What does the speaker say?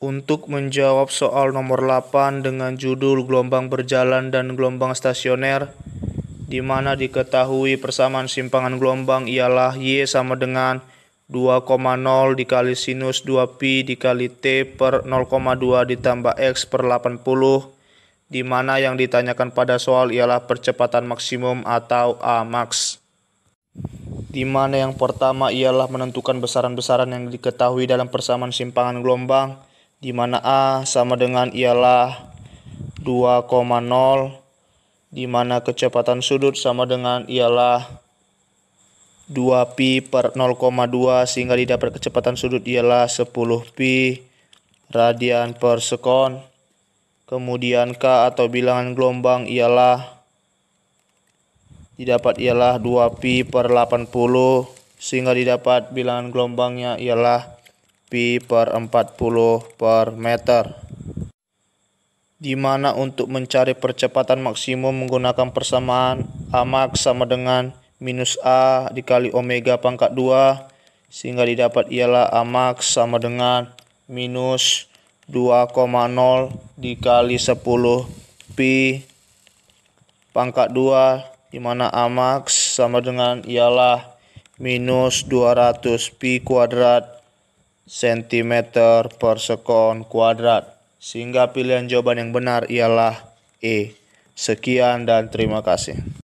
untuk menjawab soal nomor 8 dengan judul gelombang berjalan dan gelombang stasioner di mana diketahui persamaan simpangan gelombang ialah Y sama dengan 2,0 dikali sinus 2pi dikali t per 0,2 ditambah x per 80 di mana yang ditanyakan pada soal ialah percepatan maksimum atau A max di mana yang pertama ialah menentukan besaran-besaran yang diketahui dalam persamaan simpangan gelombang di mana A sama dengan ialah 2,0 di mana kecepatan sudut sama dengan ialah 2pi per 0,2 sehingga didapat kecepatan sudut ialah 10pi radian per sekon. Kemudian K atau bilangan gelombang ialah didapat ialah 2pi per 80 sehingga didapat bilangan gelombangnya ialah pi per 40 per meter di mana untuk mencari percepatan maksimum menggunakan persamaan Amax sama dengan minus A dikali omega pangkat 2 sehingga didapat ialah Amax sama dengan minus 2,0 dikali 10 pi pangkat 2 di mana Amax sama dengan ialah minus 200 pi kuadrat cm per sekon kuadrat. Sehingga pilihan jawaban yang benar ialah E. Sekian dan terima kasih.